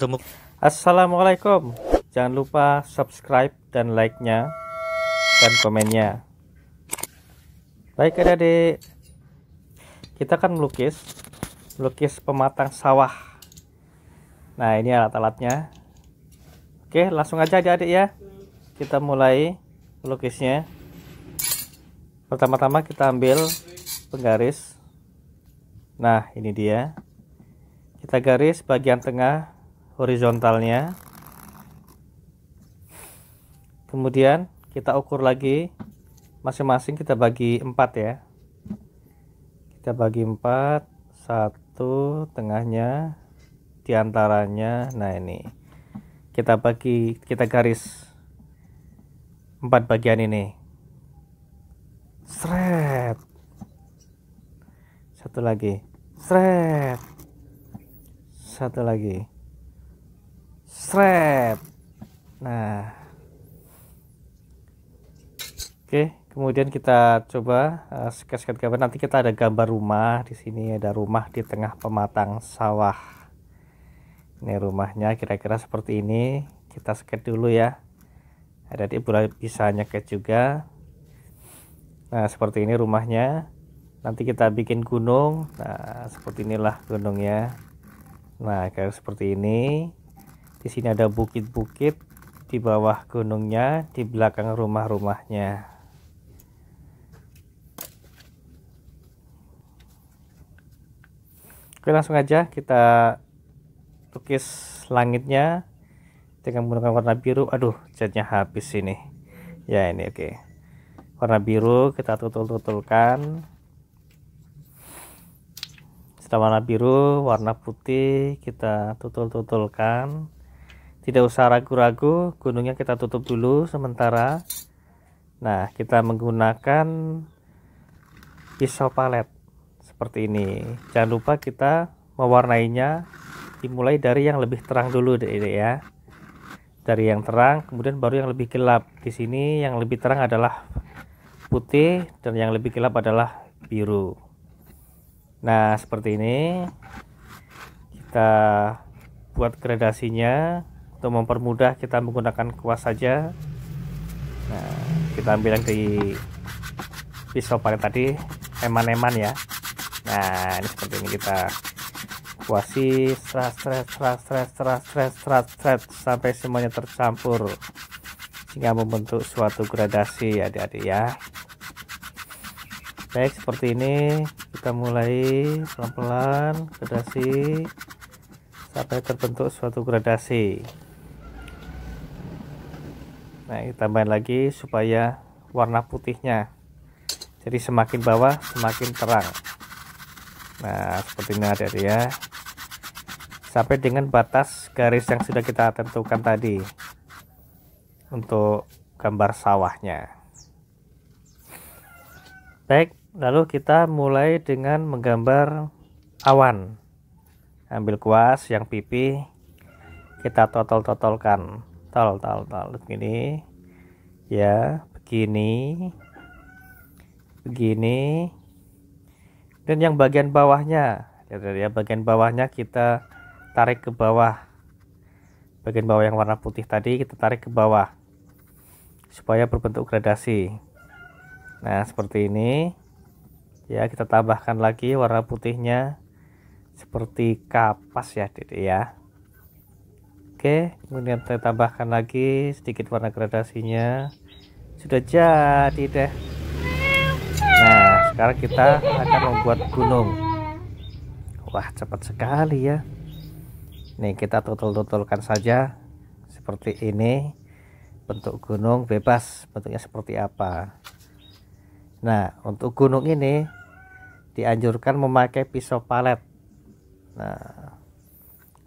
bertemu. Assalamualaikum. Jangan lupa subscribe dan like-nya dan komennya. Baik adik-adik, kita akan melukis, melukis pematang sawah. Nah ini alat-alatnya. Oke langsung aja adik-adik ya, kita mulai melukisnya. Pertama-tama kita ambil penggaris. Nah ini dia kita garis bagian tengah horizontalnya kemudian kita ukur lagi masing-masing kita bagi 4 ya kita bagi 4 satu tengahnya diantaranya nah ini kita bagi kita garis empat bagian ini seret satu lagi seret satu lagi Srep. Nah. Oke, kemudian kita coba uh, gambar. Nanti kita ada gambar rumah di sini ada rumah di tengah pematang sawah. Ini rumahnya kira-kira seperti ini. Kita sketch dulu ya. Ada di bisa nyeket juga. Nah, seperti ini rumahnya. Nanti kita bikin gunung. Nah, seperti inilah gunungnya. Nah, kayak seperti ini di sini ada bukit-bukit di bawah gunungnya, di belakang rumah-rumahnya. Oke, langsung aja kita lukis langitnya dengan menggunakan warna biru. Aduh, catnya habis ini. Ya, ini oke. Warna biru kita tutul-tutulkan. Setelah warna biru, warna putih kita tutul-tutulkan tidak usah ragu-ragu gunungnya kita tutup dulu sementara nah kita menggunakan pisau palet seperti ini jangan lupa kita mewarnainya dimulai dari yang lebih terang dulu deh ya dari yang terang kemudian baru yang lebih gelap di sini yang lebih terang adalah putih dan yang lebih gelap adalah biru nah seperti ini kita buat gradasinya untuk mempermudah kita menggunakan kuas saja nah, kita ambil yang di pisau paling tadi eman-eman ya nah ini seperti ini kita kuasi stress, stress, stress, stress, stress, stress sampai semuanya tercampur sehingga membentuk suatu gradasi adik-adik ya baik seperti ini kita mulai pelan-pelan gradasi sampai terbentuk suatu gradasi nah tambahin lagi supaya warna putihnya jadi semakin bawah semakin terang nah seperti ini ada ya sampai dengan batas garis yang sudah kita tentukan tadi untuk gambar sawahnya baik lalu kita mulai dengan menggambar awan ambil kuas yang pipih kita totol-totolkan tal tal tal begini ya begini begini dan yang bagian bawahnya ya bagian bawahnya kita tarik ke bawah bagian bawah yang warna putih tadi kita tarik ke bawah supaya berbentuk gradasi nah seperti ini ya kita tambahkan lagi warna putihnya seperti kapas ya dede ya Oke, kemudian saya tambahkan lagi sedikit warna gradasinya. Sudah jadi deh. Nah, sekarang kita akan membuat gunung. Wah, cepat sekali ya. Nih, kita tutul-tutulkan saja seperti ini. Bentuk gunung bebas, bentuknya seperti apa. Nah, untuk gunung ini dianjurkan memakai pisau palet. Nah,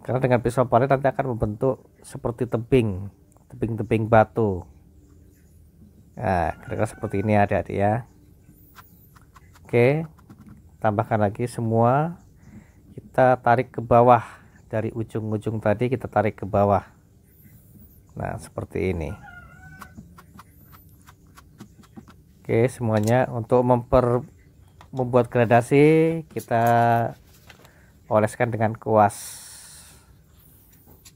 karena dengan pisau parit nanti akan membentuk seperti tebing, tebing-tebing batu. Nah, kira-kira seperti ini ada adik ya. Oke, tambahkan lagi semua. Kita tarik ke bawah dari ujung-ujung tadi kita tarik ke bawah. Nah, seperti ini. Oke, semuanya untuk memper membuat gradasi kita oleskan dengan kuas.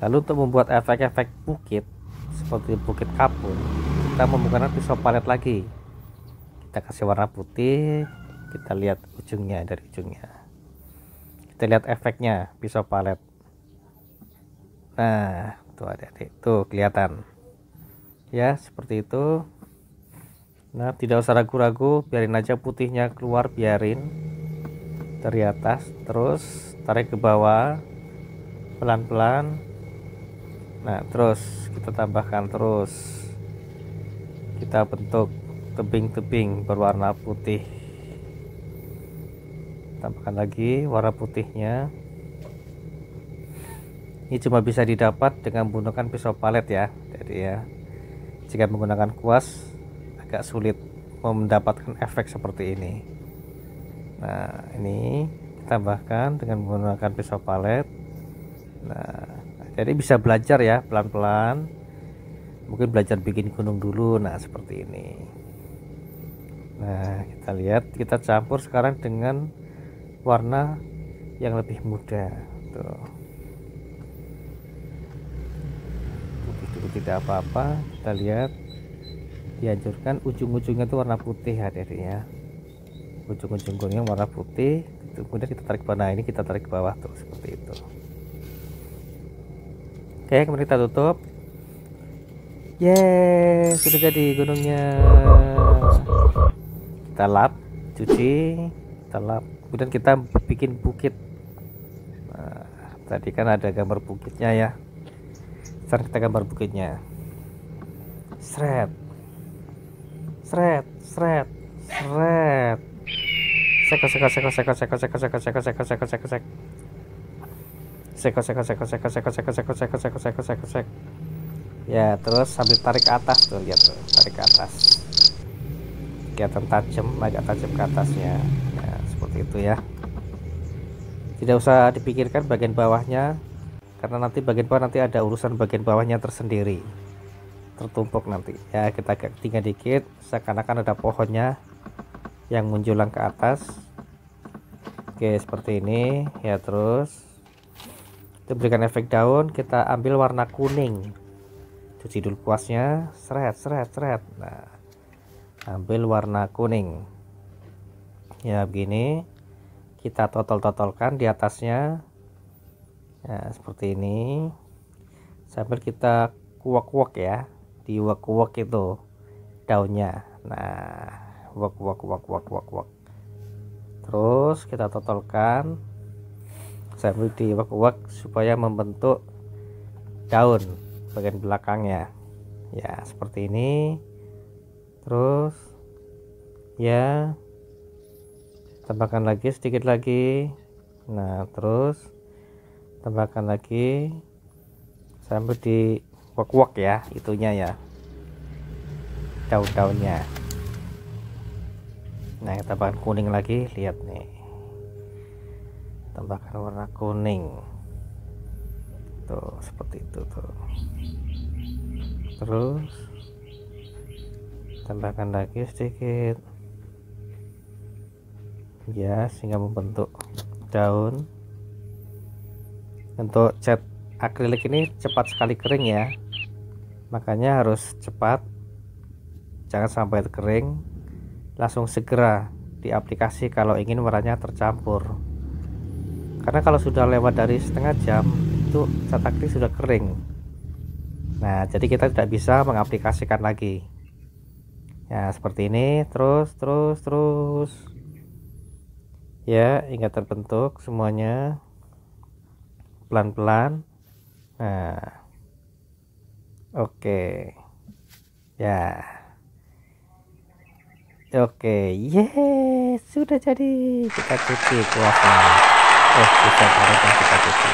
Lalu untuk membuat efek-efek bukit seperti bukit kapur, kita menggunakan pisau palet lagi. Kita kasih warna putih, kita lihat ujungnya dari ujungnya. Kita lihat efeknya pisau palet. Nah, tuh adik-adik, tuh kelihatan. Ya, seperti itu. Nah, tidak usah ragu-ragu, biarin aja putihnya keluar, biarin dari atas terus tarik ke bawah pelan-pelan nah terus kita tambahkan terus kita bentuk tebing-tebing berwarna putih tambahkan lagi warna putihnya ini cuma bisa didapat dengan menggunakan pisau palet ya jadi ya jika menggunakan kuas agak sulit mendapatkan efek seperti ini nah ini tambahkan dengan menggunakan pisau palet nah jadi bisa belajar ya pelan-pelan mungkin belajar bikin gunung dulu nah seperti ini nah kita lihat kita campur sekarang dengan warna yang lebih muda tuh putih dulu tidak apa-apa kita lihat dihancurkan ujung-ujungnya itu warna putih hadirnya ujung-ujung warna putih kemudian kita tarik ke bawah nah, ini kita tarik ke bawah tuh seperti itu oke kemudian kita tutup Yeay, sudah jadi gunungnya. Kita lap, cuci, kita lap. Kemudian kita bikin bukit. Nah, tadi kan ada gambar bukitnya ya. Sekarang kita gambar bukitnya. sek, sek, sek, sek, sek, sek, sek, sek, sek, sek, sek, sek, sek, sek, sek seko seko seko seko seko seko seko seko seko seko seko seko ya terus sambil tarik ke atas tuh lihat tuh tarik ke atas kelihatan tajam agak tajam ke atasnya ya, seperti itu ya tidak usah dipikirkan bagian bawahnya karena nanti bagian bawah nanti ada urusan bagian bawahnya tersendiri tertumpuk nanti ya kita agak tinggal dikit seakan-akan ada pohonnya yang menjulang ke atas oke seperti ini ya terus kita berikan efek daun kita ambil warna kuning cuci dulu kuasnya seret seret seret nah ambil warna kuning ya begini kita totol-totolkan di atasnya ya, seperti ini sambil kita kuak-kuak ya di kuak kuak itu daunnya nah kuak kuak kuak kuak kuak terus kita totolkan sambil wak-wak supaya membentuk daun bagian belakangnya ya seperti ini terus ya tambahkan lagi sedikit lagi nah terus tambahkan lagi sampai di wak-wak ya itunya ya daun-daunnya nah kita tambahkan kuning lagi lihat nih tambahkan warna kuning tuh seperti itu tuh terus tambahkan lagi sedikit ya sehingga membentuk daun untuk cat akrilik ini cepat sekali kering ya makanya harus cepat jangan sampai kering langsung segera diaplikasi kalau ingin warnanya tercampur karena kalau sudah lewat dari setengah jam itu cat akrilik sudah kering nah jadi kita tidak bisa mengaplikasikan lagi ya seperti ini terus terus terus ya hingga terbentuk semuanya pelan-pelan nah oke okay. ya oke okay. yes sudah jadi kita cuci kuasnya eh bisa warna kita cuci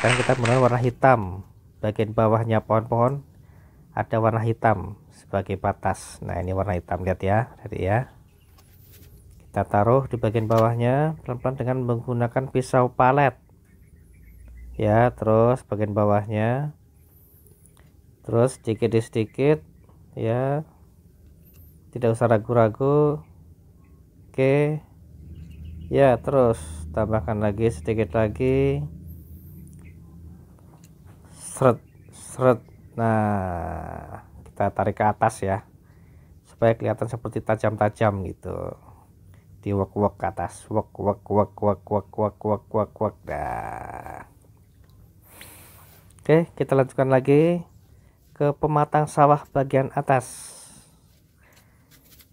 sekarang kita menggunakan warna hitam bagian bawahnya pohon-pohon ada warna hitam sebagai batas nah ini warna hitam lihat ya Jadi ya kita taruh di bagian bawahnya pelan-pelan dengan menggunakan pisau palet ya terus bagian bawahnya terus sedikit sedikit ya tidak usah ragu-ragu oke ya terus tambahkan lagi sedikit lagi seret seret nah kita tarik ke atas ya supaya kelihatan seperti tajam-tajam gitu di wak wak ke atas wak wak wak wak wak wak wak wak wak dah oke kita lanjutkan lagi ke pematang sawah bagian atas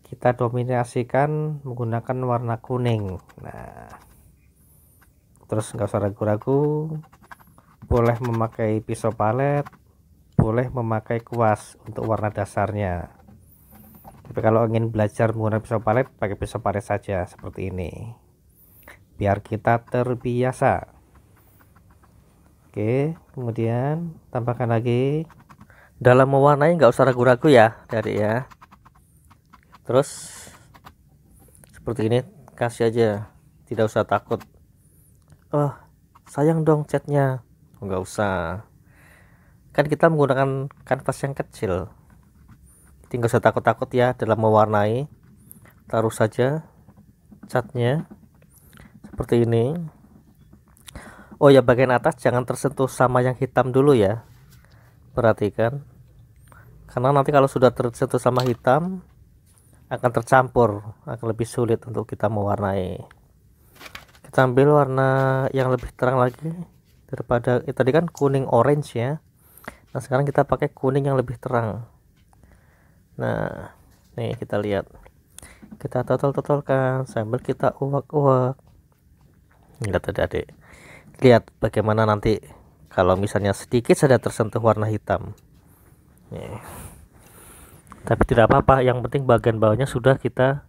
kita dominasikan menggunakan warna kuning nah terus nggak usah ragu-ragu boleh memakai pisau palet boleh memakai kuas untuk warna dasarnya tapi kalau ingin belajar menggunakan pisau palet pakai pisau palet saja seperti ini biar kita terbiasa oke kemudian tambahkan lagi dalam mewarnai nggak usah ragu-ragu ya dari ya terus seperti ini kasih aja tidak usah takut oh sayang dong catnya oh, nggak usah kan kita menggunakan kanvas yang kecil tinggal usah takut-takut ya dalam mewarnai taruh saja catnya seperti ini oh ya bagian atas jangan tersentuh sama yang hitam dulu ya perhatikan karena nanti kalau sudah tersentuh sama hitam akan tercampur akan lebih sulit untuk kita mewarnai kita ambil warna yang lebih terang lagi daripada eh, tadi kan kuning orange ya nah sekarang kita pakai kuning yang lebih terang nah nih kita lihat kita total-totalkan sambil kita uak-uak lihat tadi adik lihat bagaimana nanti kalau misalnya sedikit saja tersentuh warna hitam nih tapi tidak apa-apa yang penting bagian bawahnya sudah kita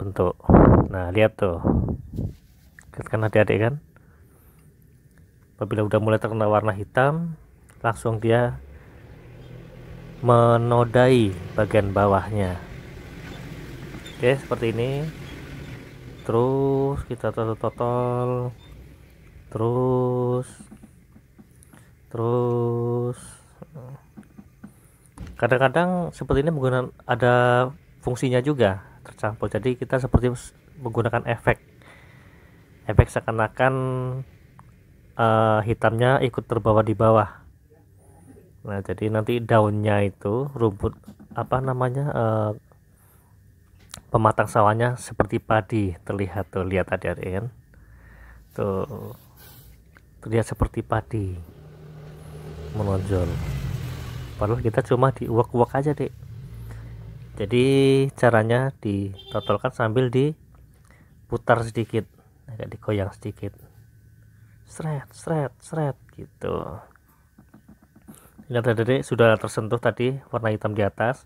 bentuk nah lihat tuh kan adik-adik kan apabila udah mulai terkena warna hitam langsung dia menodai bagian bawahnya oke seperti ini terus kita total, totol terus terus kadang-kadang seperti ini menggunakan ada fungsinya juga tercampur jadi kita seperti menggunakan efek efek seakan-akan uh, hitamnya ikut terbawa di bawah nah jadi nanti daunnya itu rumput apa namanya uh, pematang sawahnya seperti padi terlihat tuh lihat tadi kan tuh terlihat seperti padi menonjol padahal kita cuma di uak-uak aja dek jadi caranya ditotalkan sambil diputar sedikit agak digoyang sedikit seret seret seret gitu lihat adik sudah tersentuh tadi warna hitam di atas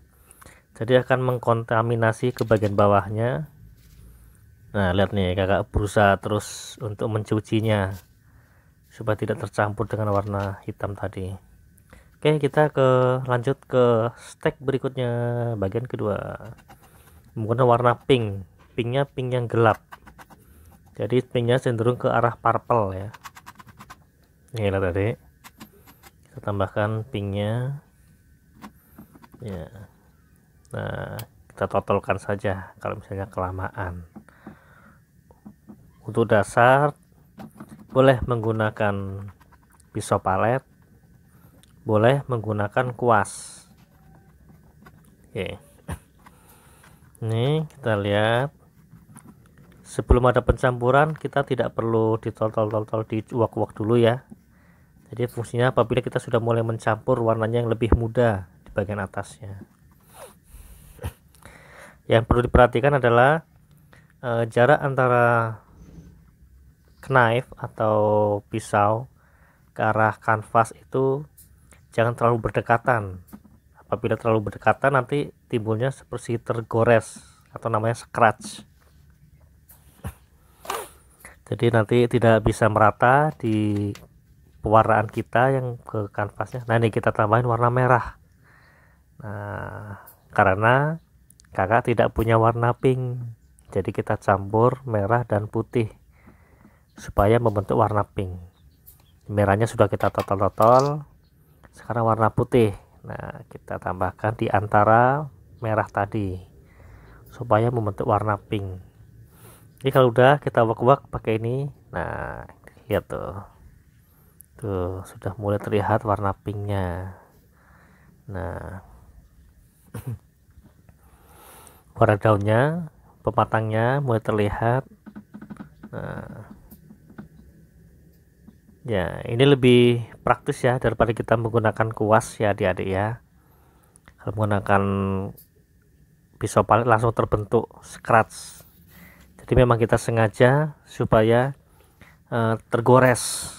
jadi akan mengkontaminasi ke bagian bawahnya nah lihat nih kakak berusaha terus untuk mencucinya supaya tidak tercampur dengan warna hitam tadi Oke, kita ke lanjut ke stack berikutnya, bagian kedua. Menggunakan warna pink. Pinknya pink yang gelap. Jadi pinknya cenderung ke arah purple ya. Ini lah tadi. Kita tambahkan pinknya. Ya. Nah, kita totalkan saja kalau misalnya kelamaan. Untuk dasar boleh menggunakan pisau palet boleh menggunakan kuas oke ini kita lihat sebelum ada pencampuran kita tidak perlu ditol-tol-tol diuak-uak dulu ya jadi fungsinya apabila kita sudah mulai mencampur warnanya yang lebih muda di bagian atasnya yang perlu diperhatikan adalah e, jarak antara knife atau pisau ke arah kanvas itu jangan terlalu berdekatan apabila terlalu berdekatan nanti timbulnya seperti tergores atau namanya scratch jadi nanti tidak bisa merata di pewarnaan kita yang ke kanvasnya nah ini kita tambahin warna merah nah karena kakak tidak punya warna pink jadi kita campur merah dan putih supaya membentuk warna pink merahnya sudah kita totol-totol sekarang warna putih nah kita tambahkan di antara merah tadi supaya membentuk warna pink ini kalau udah kita wak-wak pakai ini nah lihat tuh tuh sudah mulai terlihat warna pinknya nah warna daunnya pematangnya mulai terlihat nah Ya, ini lebih praktis ya daripada kita menggunakan kuas ya adik-adik ya. Kalau menggunakan pisau palet langsung terbentuk scratch. Jadi memang kita sengaja supaya uh, tergores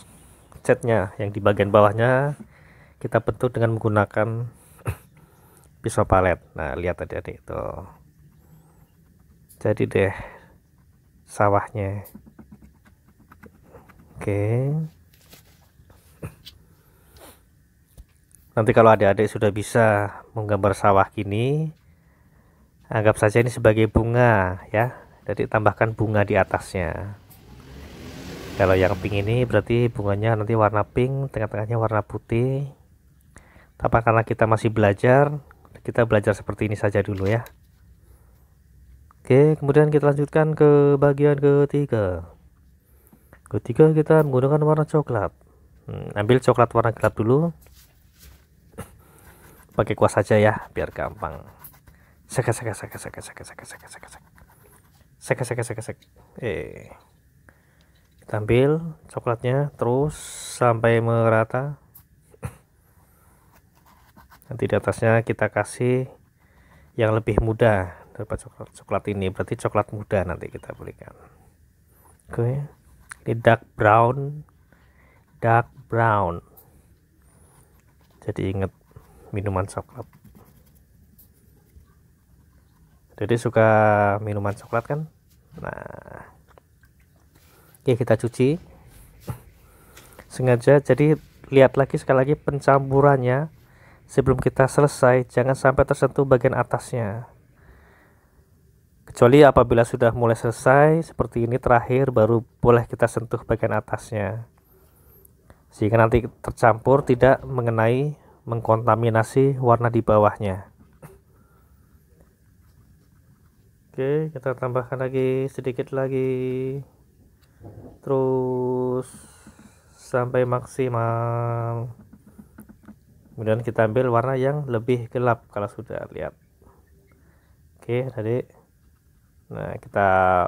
catnya yang di bagian bawahnya kita bentuk dengan menggunakan pisau palet. Nah, lihat adik-adik itu. Jadi deh sawahnya. Oke. Okay. Nanti kalau adik-adik sudah bisa menggambar sawah kini, anggap saja ini sebagai bunga ya. Jadi tambahkan bunga di atasnya. Kalau yang pink ini berarti bunganya nanti warna pink, tengah-tengahnya warna putih. Tapi karena kita masih belajar, kita belajar seperti ini saja dulu ya. Oke, kemudian kita lanjutkan ke bagian ketiga. Ketiga kita menggunakan warna coklat. Hmm, ambil coklat warna gelap dulu, pakai kuas aja ya biar gampang seka seka seka seka seka seka seka seka seka seka seka seka seka eh kita ambil coklatnya terus sampai merata nanti di atasnya kita kasih yang lebih muda daripada coklat coklat ini berarti coklat muda nanti kita berikan oke okay. ini dark brown dark brown jadi inget minuman coklat jadi suka minuman coklat kan nah oke kita cuci sengaja jadi lihat lagi sekali lagi pencampurannya sebelum kita selesai jangan sampai tersentuh bagian atasnya kecuali apabila sudah mulai selesai seperti ini terakhir baru boleh kita sentuh bagian atasnya sehingga nanti tercampur tidak mengenai mengkontaminasi warna di bawahnya oke kita tambahkan lagi sedikit lagi terus sampai maksimal kemudian kita ambil warna yang lebih gelap kalau sudah lihat oke tadi nah kita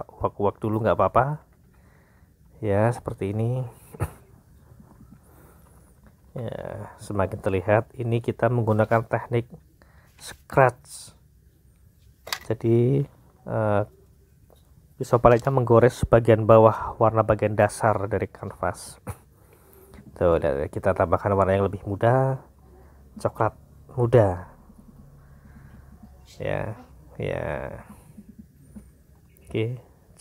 uak-uak dulu nggak apa-apa ya seperti ini ya, semakin terlihat ini kita menggunakan teknik scratch jadi uh, eh, pisau paletnya menggores bagian bawah warna bagian dasar dari kanvas tuh kita tambahkan warna yang lebih muda coklat muda ya ya oke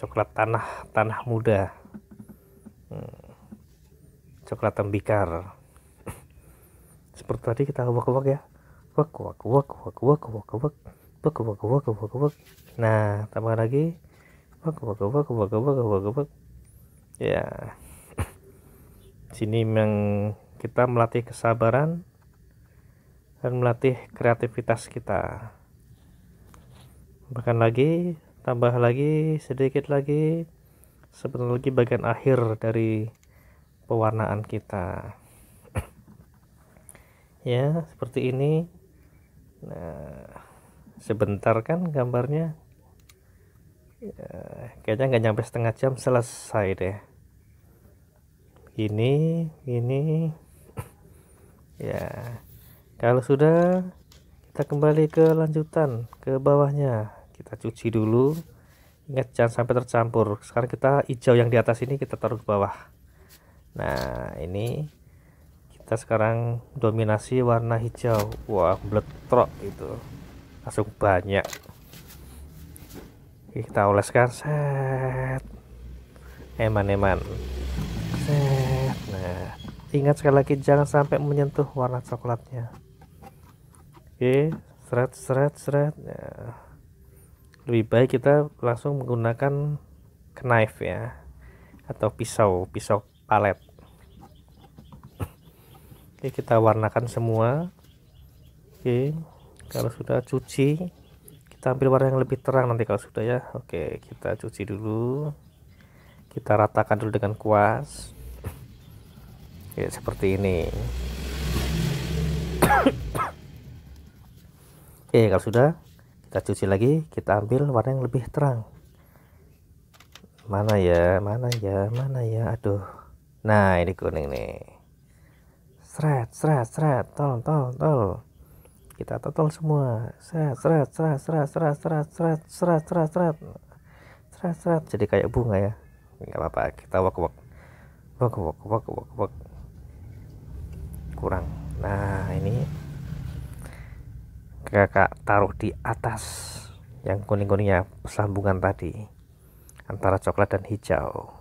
coklat tanah tanah muda hmm, coklat tembikar seperti tadi kita wak-wak ya wak wak wak wak wak wak wak wak wak wak wak wak nah tambah lagi wak wak wak wak wak wak wak ya sini memang kita melatih kesabaran dan melatih kreativitas kita bahkan lagi tambah lagi sedikit lagi sebentar lagi bagian akhir dari pewarnaan kita ya seperti ini nah sebentar kan gambarnya ya, kayaknya nggak nyampe setengah jam selesai deh ini ini ya kalau sudah kita kembali ke lanjutan ke bawahnya kita cuci dulu ingat jangan sampai tercampur sekarang kita hijau yang di atas ini kita taruh ke bawah nah ini kita sekarang dominasi warna hijau wah bletrok itu langsung banyak kita oleskan set eman-eman set nah ingat sekali lagi jangan sampai menyentuh warna coklatnya oke seret seret seret ya. lebih baik kita langsung menggunakan knife ya atau pisau pisau palet oke kita warnakan semua oke kalau sudah cuci kita ambil warna yang lebih terang nanti kalau sudah ya oke kita cuci dulu kita ratakan dulu dengan kuas oke seperti ini oke kalau sudah kita cuci lagi kita ambil warna yang lebih terang mana ya mana ya mana ya aduh nah ini kuning nih seret seret seret tol tol tol kita total semua seret seret seret seret seret seret seret seret seret seret seret seret jadi kayak bunga ya nggak apa-apa kita wak wak wak wak wak wak wak kurang nah ini kakak taruh di atas yang kuning-kuningnya sambungan tadi antara coklat dan hijau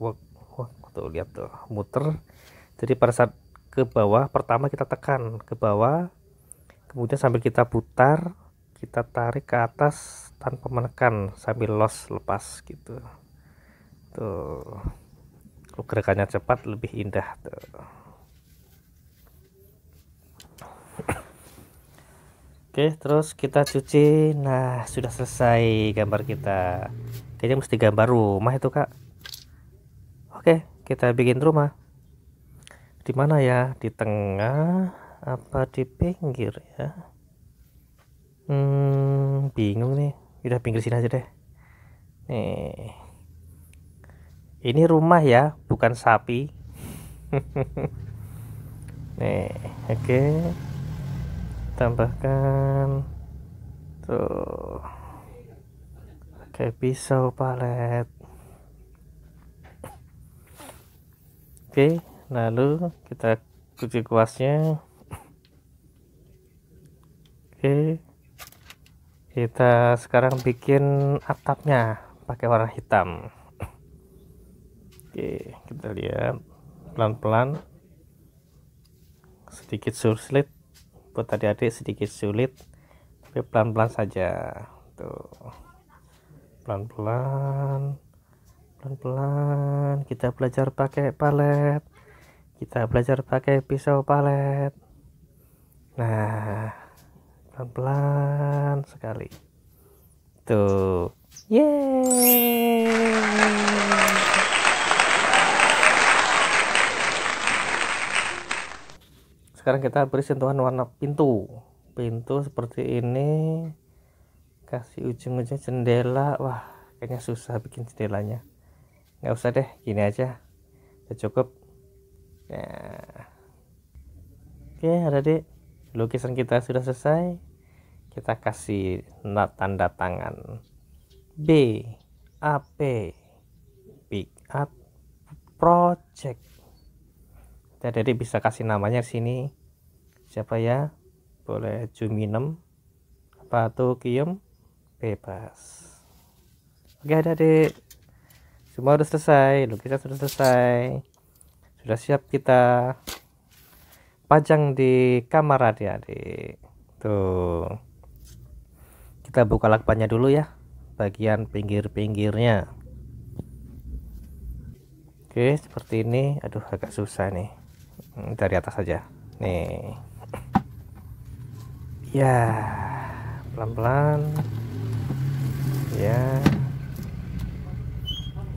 wak tuh lihat tuh muter jadi pada saat ke bawah pertama kita tekan ke bawah kemudian sambil kita putar kita tarik ke atas tanpa menekan sambil los lepas gitu tuh gerakannya cepat lebih indah tuh Oke, terus kita cuci. Nah, sudah selesai gambar kita. Kayaknya mesti gambar rumah itu, Kak. Oke, kita bikin rumah. Di mana ya? Di tengah apa di pinggir ya? Hmm, bingung nih. Udah pinggir sini aja deh. Nih. Ini rumah ya, bukan sapi. nih, oke. Tambahkan tuh. Oke, pisau palet Oke, lalu kita cuci kuasnya. Oke. Kita sekarang bikin atapnya pakai warna hitam. Oke, kita lihat pelan-pelan. Sedikit sulit buat adik-adik sedikit sulit, tapi pelan-pelan saja. Tuh. Pelan-pelan pelan-pelan kita belajar pakai palet kita belajar pakai pisau palet nah pelan-pelan sekali tuh yeay sekarang kita beri sentuhan warna pintu pintu seperti ini kasih ujung-ujung jendela wah kayaknya susah bikin jendelanya nggak usah deh gini aja udah cukup ya, oke ada deh lukisan kita sudah selesai kita kasih tanda tangan B A P Big Art Project kita jadi bisa kasih namanya di sini siapa ya boleh Juminem apa Tokium bebas oke ada deh semua sudah selesai lukisan sudah selesai sudah siap kita pajang di kamar adik-adik tuh kita buka lakbannya dulu ya bagian pinggir-pinggirnya oke seperti ini aduh agak susah nih hmm, dari atas saja nih ya pelan-pelan ya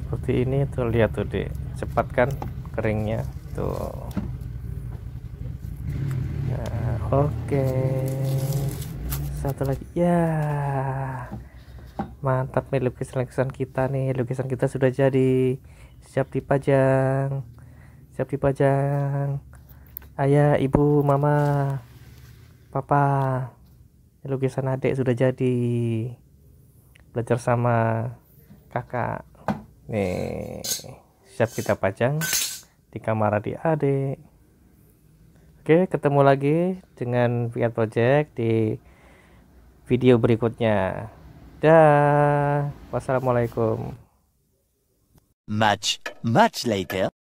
seperti ini tuh lihat tuh deh cepat kan keringnya tuh nah, oke okay. satu lagi ya mantap nih lukisan-lukisan kita nih lukisan kita sudah jadi siap dipajang siap dipajang ayah ibu mama papa lukisan adik sudah jadi belajar sama kakak nih siap kita pajang di kamar adik-adik oke ketemu lagi dengan Fiat Project di video berikutnya dah wassalamualaikum much much later